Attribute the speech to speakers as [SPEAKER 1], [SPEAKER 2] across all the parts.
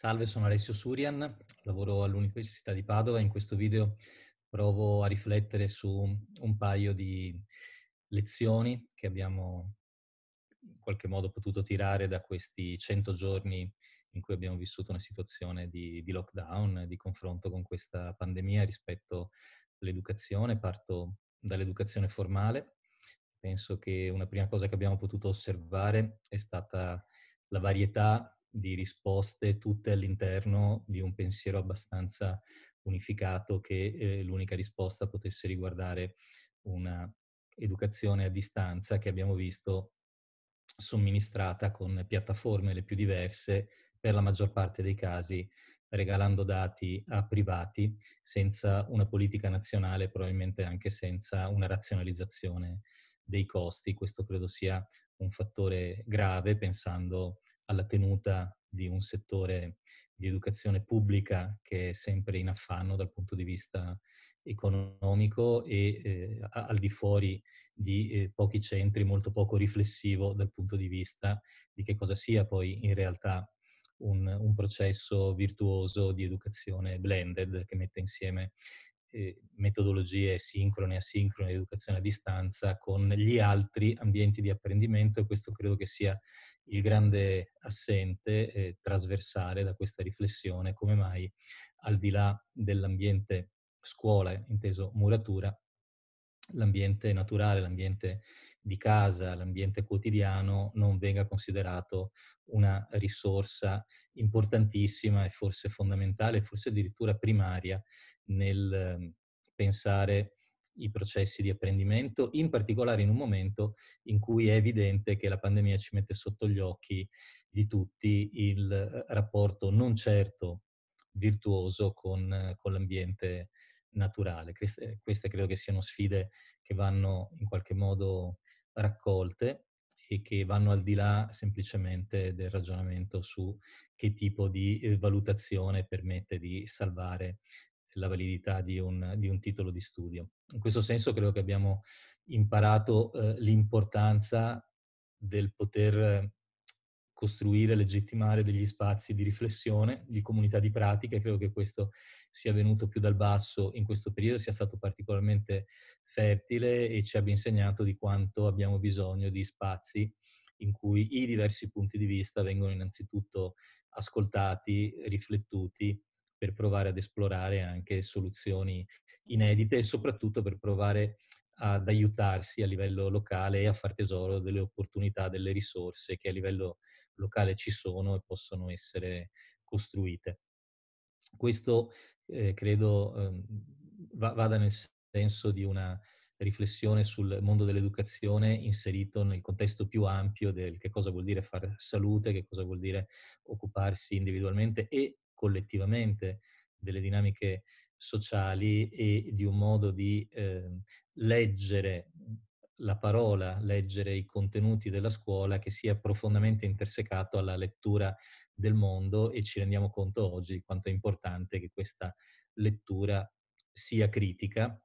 [SPEAKER 1] Salve, sono Alessio Surian, lavoro all'Università di Padova. In questo video provo a riflettere su un paio di lezioni che abbiamo in qualche modo potuto tirare da questi 100 giorni in cui abbiamo vissuto una situazione di, di lockdown, di confronto con questa pandemia rispetto all'educazione. Parto dall'educazione formale. Penso che una prima cosa che abbiamo potuto osservare è stata la varietà di risposte tutte all'interno di un pensiero abbastanza unificato che eh, l'unica risposta potesse riguardare una educazione a distanza che abbiamo visto somministrata con piattaforme le più diverse, per la maggior parte dei casi regalando dati a privati senza una politica nazionale, probabilmente anche senza una razionalizzazione dei costi. Questo credo sia un fattore grave pensando alla tenuta di un settore di educazione pubblica che è sempre in affanno dal punto di vista economico e eh, al di fuori di eh, pochi centri, molto poco riflessivo dal punto di vista di che cosa sia poi in realtà un, un processo virtuoso di educazione blended che mette insieme metodologie sincrone e asincrone di educazione a distanza con gli altri ambienti di apprendimento e questo credo che sia il grande assente eh, trasversale da questa riflessione, come mai al di là dell'ambiente scuola, inteso muratura, l'ambiente naturale, l'ambiente di casa, l'ambiente quotidiano non venga considerato una risorsa importantissima e forse fondamentale, forse addirittura primaria nel ehm, pensare i processi di apprendimento, in particolare in un momento in cui è evidente che la pandemia ci mette sotto gli occhi di tutti il eh, rapporto non certo virtuoso con, eh, con l'ambiente naturale. Eh, queste credo che siano sfide che vanno in qualche modo raccolte e che vanno al di là semplicemente del ragionamento su che tipo di eh, valutazione permette di salvare la validità di un, di un titolo di studio. In questo senso credo che abbiamo imparato eh, l'importanza del poter costruire, legittimare degli spazi di riflessione, di comunità di pratica. Credo che questo sia venuto più dal basso in questo periodo, sia stato particolarmente fertile e ci abbia insegnato di quanto abbiamo bisogno di spazi in cui i diversi punti di vista vengono innanzitutto ascoltati, riflettuti per provare ad esplorare anche soluzioni inedite e soprattutto per provare ad aiutarsi a livello locale e a far tesoro delle opportunità, delle risorse che a livello locale ci sono e possono essere costruite. Questo eh, credo eh, vada nel senso di una riflessione sul mondo dell'educazione inserito nel contesto più ampio del che cosa vuol dire fare salute, che cosa vuol dire occuparsi individualmente e collettivamente delle dinamiche sociali e di un modo di eh, leggere mhmm, la parola, leggere i contenuti della scuola che sia profondamente intersecato alla lettura del mondo e ci rendiamo conto oggi di quanto è importante che questa lettura sia critica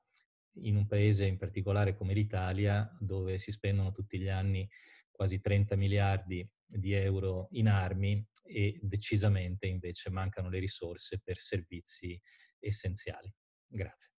[SPEAKER 1] in un paese in particolare come l'Italia, dove si spendono tutti gli anni quasi 30 miliardi di euro in armi e decisamente invece mancano le risorse per servizi essenziali. Grazie.